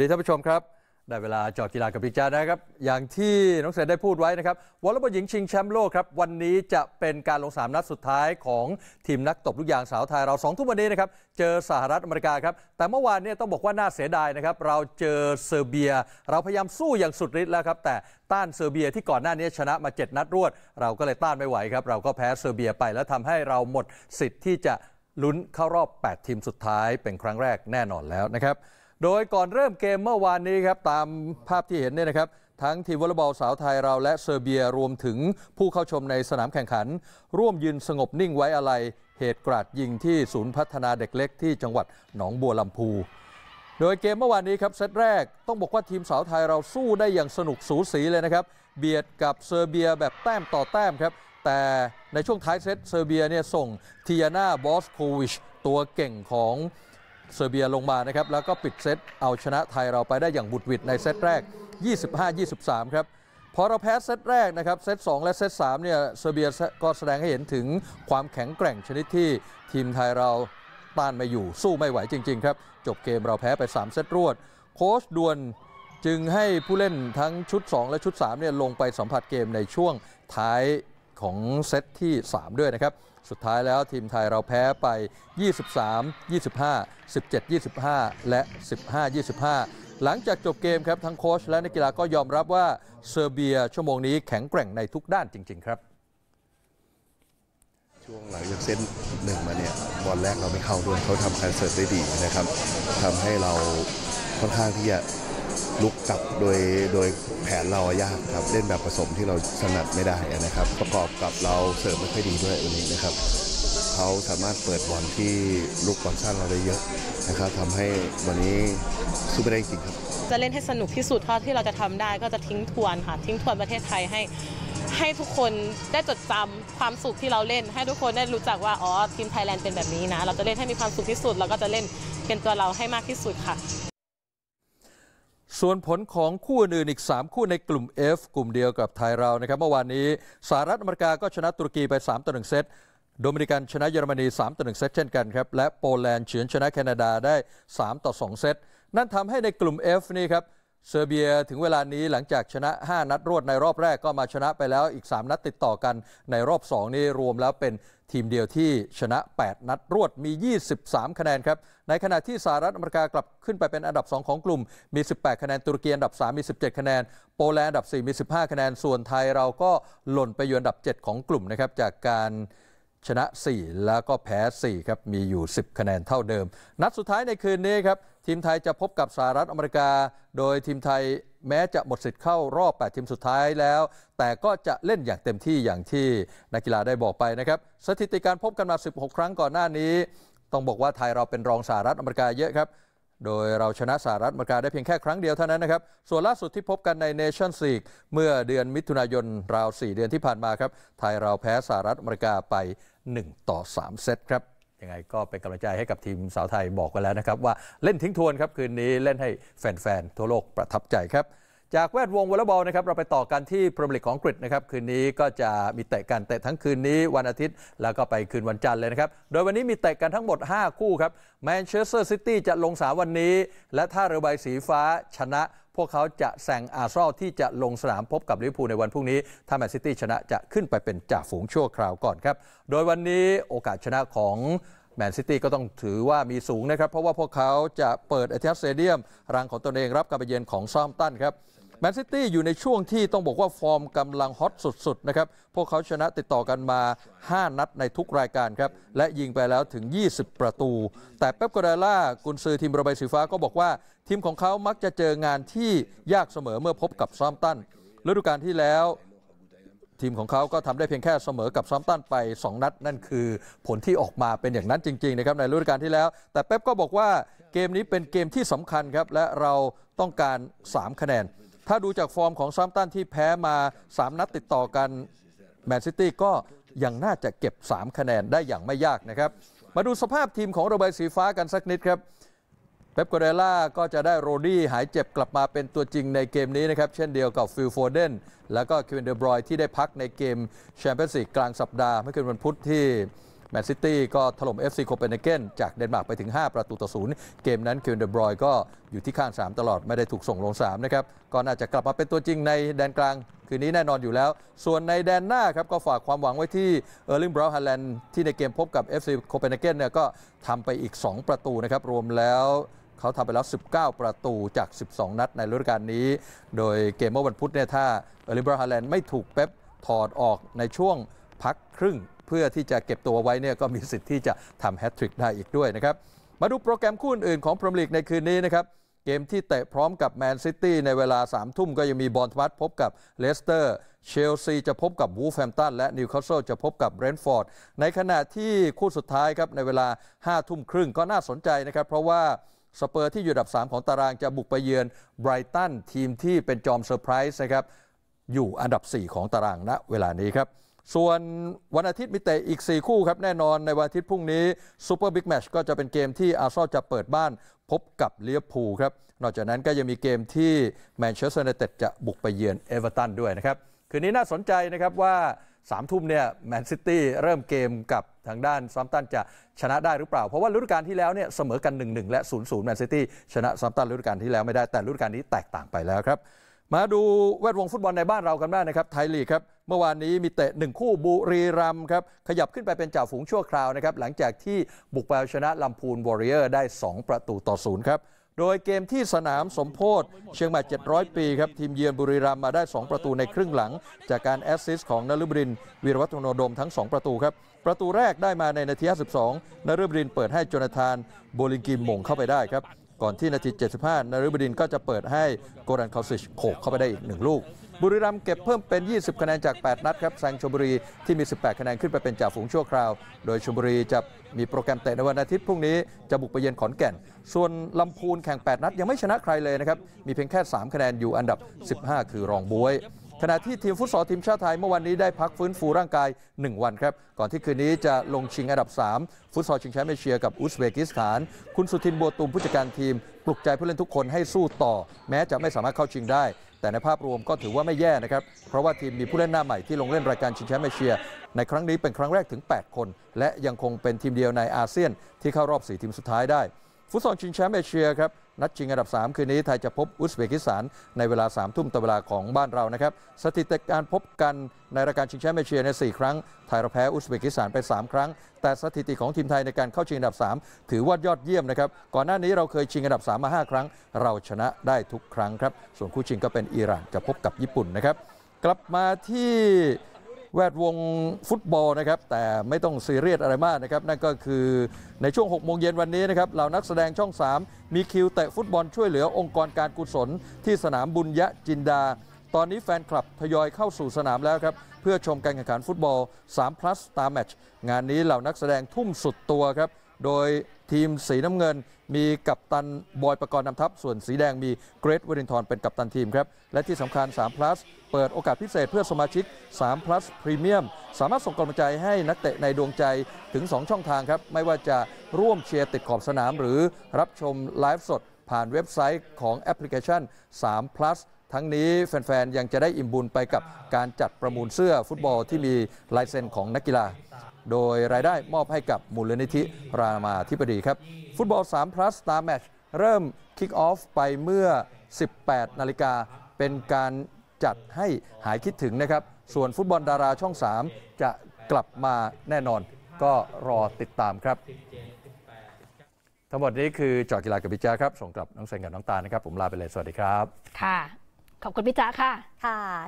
ดีท่านผู้ชมครับได้เวลาจอกีฬากับพิจานะครับ อย่างที่น้องเสดได้พูดไว้นะครับวอลเลย์บอลหญิงชิงแชมป์โลกครับวันนี้จะเป็นการลงสามนัดสุดท้ายของทีมนักตบลูกยางสาวไทยเราสองทุ่มวันนี้นะครับเจอสหรัฐอเมริกาครับ แต่เมื่อวานเนี่ยต้องบอกว่าน่าเสียดายนะครับ เราเจอเซอร์เบีย เราพยายามสู้อย่างสุดฤทธิ์แล้วครับแต่ต้านเซอร์เบียที่ก่อนหน้านี้ชนะมา 7 นัดรวด เราก็เลยต้านไม่ไหวครับเราก็แพ้เซอร์เบียไปแล้วทำให้เราหมดสิทธิ์ที่จะลุ้นเข้ารอบ 8 ทีมสุดท้ายเป็นครั้งแรกแน่นอนแล้วนะครับโดยก่อนเริ่มเกมเมื่อวานนี้ครับ ตามภาพที่เห็นเนี่ยนะครับทั้งทีมวอลเลย์บอลสาวไทยเราและเซอร์เบียรวมถึงผู้เข้าชมในสนามแข่งขัน ร่วมยืนสงบนิ่งไว้อะไร เหตุกราดยิงที่ศูนย์พัฒนาเด็กเล็กที่จังหวัดหนองบัวลำพู โดยเกมเมื่อวานนี้ครับเซตแรกต้องบอกว่าทีมสาวไทยเราสู้ได้อย่างสนุกสูสีเลยนะครับเบียดกับเซอร์เบียแบบแต้มต่อแต้มครับแต่ในช่วงท้ายเซตเซอร์เบียเนี่ยส่งทียาน่าบอสโควิชตัวเก่งของเซอร์เบียลงมานะครับแล้วก็ปิดเซตเอาชนะไทยเราไปได้อย่างบุดวิดในเซตแรก 25-23 ครับพอเราแพ้เซตแรกนะครับเซต2และเซต3เนี่ยเซอร์เบียก็แสดงให้เห็นถึงความแข็งแกร่งชนิดที่ทีมไทยเราต้านไม่อยู่สู้ไม่ไหวจริงๆครับ จบเกมเราแพ้ไป 3 เซตรวด โค้ชดวนจึงให้ผู้เล่นทั้งชุด 2และชุด3เนี่ยลงไปสัมผัสเกมในช่วงท้ายของเซตที่3 ด้วยนะครับสุดท้ายแล้วทีมไทยเราแพ้ไป 23 25 17 25 และ 15 25 หลังจากจบเกมครับ ทั้งโค้ชและนักกีฬาก็ยอมรับว่า เซอร์เบียชั่วโมงนี้แข็งแกร่งในทุกด้านจริง ๆครับ ช่วงหลังจากเส้นหนึ่งมาเนี่ยบอลแรกเราไม่เข้าด้วยเขาทำการเสิร์ฟได้ดีนะครับทำให้เราค่อนข้างที่จะลุกกลับโดยโดยแผนเรายากครับ เล่นแบบผสมที่เราสนัดไม่ได้นะครับ ประกอบกับเราเสริมไม่ค่อยดีด้วยวันนี้นะครับเขาสามารถเปิดบอลที่ลูกบอลสั้นเราได้เยอะนะครับทำให้วันนี้สู้ไม่ได้จริงครับจะเล่นให้สนุกที่สุดเท่าที่เราจะทำได้ก็จะทิ้งทวนค่ะ ทิ้งทวนประเทศไทยให้ให้ทุกคนได้จดจำความสุขที่เราเล่น ให้ทุกคนได้รู้จักว่าอ๋อทีมไทยแลนด์เป็นแบบนี้นะ เราจะเล่นให้มีความสุขที่สุดแล้วก็จะเล่นเป็นตัวเราให้มากที่สุดค่ะส่วนผลของคู่อื่นอีก 3 คู่ในกลุ่ม F กลุ่มเดียวกับไทยเรานะครับเมื่อวานนี้สหรัฐอเมริกาก็ชนะตุรกีไป3ต่อ1เซตโดมินิกันชนะเยอรมนี3ต่อ1เซตเช่นกันครับและโปแลนด์เฉือนชนะแคนาดาได้3ต่อ2 เซตนั่นทำให้ในกลุ่ม F นี่ครับเซอร์เบีย ถึงเวลานี้หลังจากชนะ 5 นัดรวดในรอบแรกก็มาชนะไปแล้วอีก 3 นัดติดต่อกันในรอบ 2 นี่รวมแล้วเป็นทีมเดียวที่ชนะ 8 นัดรวดมี 23 คะแนนครับในขณะที่สหรัฐอเมริกากลับขึ้นไปเป็นอันดับ 2 ของกลุ่มมี 18 คะแนน ตุรกีอันดับ3มี 17 คะแนน โปแลนด์อันดับ 4 มี 15 คะแนนส่วนไทย เราก็หล่นไปอยู่อันดับ 7 ของกลุ่มนะครับจากการชนะ 4 แล้วก็แพ้4ครับมีอยู่ 10 คะแนนเท่าเดิม นัดสุดท้ายในคืนนี้ครับทีมไทยจะพบกับสหรัฐอเมริกา โดยทีมไทยแม้จะหมดสิทธิ์เข้ารอบ 8 ทีมสุดท้ายแล้ว แต่ก็จะเล่นอย่างเต็มที่อย่างที่นักกีฬาได้บอกไปนะครับ สถิติการพบกันมา 16 ครั้งก่อนหน้านี้ต้องบอกว่าไทยเราเป็นรองสหรัฐอเมริกาเยอะครับโดยเราชนะสหรัฐอเมริกาได้เพียงแค่ครั้งเดียวเท่านั้นนะครับส่วนล่าสุดที่พบกันในเนชั่นซีกเมื่อเดือนมิถุนายน ราว 4 เดือนที่ผ่านมาครับ ไทยเราแพ้สหรัฐอเมริกาไป1ต่อ3 เซตครับังไงก็เป็นกำลังใจให้กับทีมสาวไทยบอกกันแล้วนะครับ ว่าเล่นทิ้งทวนครับคืนนี้เล่นให้แฟน ๆ ทั่วโลกประทับใจครับ จากแวดวงวอลเลย์บอลนะครับเราไปต่อกันที่พรีเมียร์ลีกของอังกฤษนะครับคืนนี้ก็จะมีเตะกันเตะทั้งคืนนี้วันอาทิตย์ แล้วก็ไปคืนวันจันทร์เลยนะครับ โดยวันนี้มีเตะกันทั้งหมด 5 คู่ครับแมนเชสเตอร์ซิตี้จะลงสามวันนี้และท่าเรือใบสีฟ้าชนะพวกเขาจะแซงอาร์ซอลที่จะลงสนามพบกับลิเวอร์พูลในวันพรุ่งนี้ ถ้าแมนซิตี้ชนะจะขึ้นไปเป็นจ่าฝูงชั่วคราวก่อนครับ โดยวันนี้โอกาสชนะของแมนซิตี้ก็ต้องถือว่ามีสูงนะครับ เพราะว่าพวกเขาจะเปิดเอเทียสเตเดียม รังของตนเองรับการไปเยือนของซอมตันครับแมนซิตี้อยู่ในช่วงที่ต้องบอกว่าฟอร์มกำลังฮอตสุด ๆ นะครับ พวกเขาชนะติดต่อกันมา 5 นัดในทุกรายการครับ และยิงไปแล้วถึง 20 ประตู แต่เป๊ปกราล่ากุนซือทีมระบายสีฟ้าก็บอกว่า ทีมของเขามักจะเจองานที่ยากเสมอเมื่อพบกับซอมตันฤดูกาลที่แล้ว ทีมของเขาก็ทำได้เพียงแค่เสมอกับซอมตันไป 2 นัด นั่นคือ ผลที่ออกมาเป็นอย่างนั้นจริงๆนะครับในฤดูกาลที่แล้ว แต่เป๊ปก็บอกว่าเกมนี้เป็นเกมที่สำคัญครับและเราต้องการ 3 คะแนนถ้าดูจากฟอร์มของซัมตันที่แพ้มา 3 นัดติดต่อกัน แมนซิตี้ก็ยังน่าจะเก็บ 3 คะแนนได้อย่างไม่ยากนะครับ มาดูสภาพทีมของโรเบิร์ตสีฟ้ากันสักนิดครับเป๊ปกเดล่าก็จะได้โรดี้หายเจ็บกลับมาเป็นตัวจริงในเกมนี้นะครับเช่นเดียวกับฟิลโฟเดนแล้วก็ควินเดอบรอยที่ได้พักในเกมแชมเปี้ยนส์ลีกกลางสัปดาห์เมื่อคืนวันพุธที่แมนซิตี้ก็ถล่ม FC โคเปนเฮเกนจากเดนมาร์กไปถึง 5 ประตูต่อศูนย์เกมนั้นคิวนเดบรอยก็อยู่ที่ข้าง 3 ตลอดไม่ได้ถูกส่งลง3นะครับก็น่าจะกลับมาเป็นตัวจริงในแดนกลางคืนนี้แน่นอนอยู่แล้ว ส่วนในแดนหน้าครับก็ฝากความหวังไว้ที่เออร์ลิงบราฮัลแลนด์ที่ในเกมพบกับ FC โคเปนเฮเกนเนี่ยก็ทำไปอีก 2 ประตูนะครับ รวมแล้วเขาทำไปแล้ว 19 ประตูจาก 12 นัดในฤดูกาลนี้ โดยเกมเมื่อวันพุธเนี่ยถ้าเออลิบราฮาแลนด์ไม่ถูกเป๊ปถอดออกในช่วงพักครึ่งเพื่อที่จะเก็บตัวไว้เนี่ยก็มีสิทธิ์ที่จะทำแฮตทริกได้อีกด้วยนะครับมาดูโปรแกรมคู่อื่นของพรีเมียร์ลีกในคืนนี้นะครับเกมที่เตะพร้อมกับแมนซิตี้ในเวลา 3 ทุ่มก็ยังมีบอลทมัตพบกับเลสเตอร์เชลซีจะพบกับวูฟแฮมตันและนิวคาสเซิลจะพบกับเบรนฟอร์ดในขณะที่คู่สุดท้ายครับในเวลา 5 ทุ่มครึ่งก็น่าสนใจนะครับ เพราะว่าสเปอร์ที่อยู่ดับ 3 ของตารางจะบุกไปเยือนไบรตันทีมที่เป็นจอมเซอร์ไพรส์นะครับอยู่อันดับ 4 ของตารางณเวลานี้ครับส่วนวันอาทิตย์มีเตะอีก 4 คู่ครับแน่นอนในวันอาทิตย์พรุ่งนี้ซูเปอร์บิ๊กแมชก็จะเป็นเกมที่อาร์ซอลจะเปิดบ้านพบกับเลียพูครับนอกจากนั้นก็ยังมีเกมที่แมนเชสเตอร์ยูไนเต็ดจะบุกไปเยือนเอเวอร์ตันด้วยนะครับ คืนนี้น่าสนใจนะครับว่า3ทุ่มเนี่ยแมนซิตี้เริ่มเกมกับทางด้านซัมตันจะชนะได้หรือเปล่า เพราะว่าฤดูกาลที่แล้วเนี่ยเสมอกัน 1-1 และ 0-0แมนซิตี้ชนะซัมตันฤดูกาลที่แล้วไม่ได้ แต่ฤดูกาลนี้แตกต่างไปแล้วครับมาดูแวดวงฟุตบอลในบ้านเรากันบ้างนะครับ ไทยลีกครับ เมื่อวานนี้มีเตะหนึ่งคู่บุรีรัมครับ ขยับขึ้นไปเป็นจ่าฝูงชั่วคราวนะครับ หลังจากที่บุกไปชนะลำพูนวอริเออร์ได้ 2 ประตูต่อศูนย์ครับ โดยเกมที่สนามสมโพธิเชียงใหม่700 ปีครับ ทีมเยือนบุรีรัมย์มาได้ 2 ประตูในครึ่งหลัง จากการแอสซิสต์ของนฤบดิน วีรวัฒนโนดมทั้ง2ประตูครับประตูแรกได้มาในนาที52นฤบดินเปิดให้จนาธานโบลิงกิมมงเข้าไปได้ครับก่อนที่นาที 75นริบดินก็จะเปิดให้ โกรันคาสิชโขกเข้าไปได้อีก1ลูก บุรีรัมย์เก็บเพิ่มเป็น 20 คะแนนจาก 8 นัดครับ แซงชมบุรีที่มี 18 คะแนนขึ้นไปเป็นจ่าฝูงชั่วคราว โดยชมบุรีจะมีโปรแกรมเตะในวันอาทิตย์พรุ่งนี้จะบุกไปเยือนขอนแก่น ส่วนลำพูนแข่ง 8 นัดยังไม่ชนะใครเลยนะครับมีเพียงแค่ 3 คะแนนอยู่อันดับ 15 คือรองบวยขณะที่ทีมฟุตซอลทีมชาติไทยเมื่อวันนี้ได้พักฟื้นฟูร่างกาย 1 วันครับ ก่อนที่คืนนี้จะลงชิงอันดับ 3 ฟุตซอลชิงแชมป์เอเชียกับอุซเบกิสถาน คุณสุทินบัวตุมผู้จัดการทีมปลุกใจผู้เล่นทุกคนให้สู้ต่อ แม้จะไม่สามารถเข้าชิงได้ แต่ในภาพรวมก็ถือว่าไม่แย่นะครับ เพราะว่าทีมมีผู้เล่นหน้าใหม่ที่ลงเล่นรายการชิงแชมป์เอเชีย ในครั้งนี้เป็นครั้งแรกถึง 8 คน และยังคงเป็นทีมเดียวในอาเซียน ที่เข้ารอบ 4 ทีมสุดท้ายได้ ฟุตซอลชิงแชมป์เอเชียครับนัดชิงอันดับ 3 คืนนี้ไทยจะพบ อุซเบกิสถานในเวลา3ทุ่มตามเวลา ของบ้านเรานะครับสถิติการพบกันในรายการชิงแชมป์เอเชียใน 4 ครั้ง ไทยเราแพ้ อุซเบกิสถานไป 3 ครั้ง แต่สถิติของทีมไทยในการเข้าชิงอันดับ 3 ถือว่ายอดเยี่ยมนะครับก่อนหน้านี้เราเคยชิงอันดับ3มา 5 ครั้ง เราชนะได้ทุกครั้งครับส่วนคู่ชิงก็เป็นอิหร่านจะพบกับญี่ปุ่นนะครับกลับมาที่แวดวงฟุตบอลนะครับแต่ไม่ต้องซีเรียสอะไรมากนะครับนั่นก็คือในช่วง 6 โมงเย็นวันนี้นะครับเหล่านักแสดงช่อง 3 มีคิวเตะฟุตบอลช่วยเหลือองค์กรการกุศล ที่สนามบุญยะจินดา ตอนนี้แฟนคลับทยอยเข้าสู่สนามแล้วครับเพื่อชมการแข่งขันฟุตบอล3 plus ตาแมชงานนี้เหล่านักแสดงทุ่มสุดตัวครับโดยทีมสีน้ำเงินมีกัปตันบอยประกรณ์นำทัพส่วนสีแดงมีเกรทวรินทร์เป็นกัปตันทีมครับ และที่สำคัญ3 plus เปิดโอกาสพิเศษเพื่อสมาชิก3 plus รีเมียมสามารถส่งกำลังใจให้นักเตะในดวงใจถึง 2 ช่องทางครับ ไม่ว่าจะร่วมเชียร์ติดขอบสนามหรือรับชมไลฟ์สด ผ่านเว็บไซต์ของแอปพลิเคชัน3 plus ทั้งนี้แฟนๆยังจะได้อิ่มบุญไปกับการจัดประมูลเสื้อฟุตบอลที่มีลายเซ็นของนักกีฬา โดยรายได้มอบให้กับมูลนิธิรามาธิบดีครับ ฟุตบอล3 plus star match เริ่มคิกออฟไปเมื่อ 18 นาฬิกา เป็นการจัดให้หายคิดถึงนะครับ ส่วนฟุตบอลดาราช่อง 3 จะกลับมาแน่นอน ก็รอติดตามครับทั้งหมดนี้คือจอกีฬากับพิจาครับส่งกลับน้องเซนกับน้องตานะครับ ผมลาไปเลยสวัสดีครับค่ะขอบคุณพี่จ๋าค่ะ ค่ะ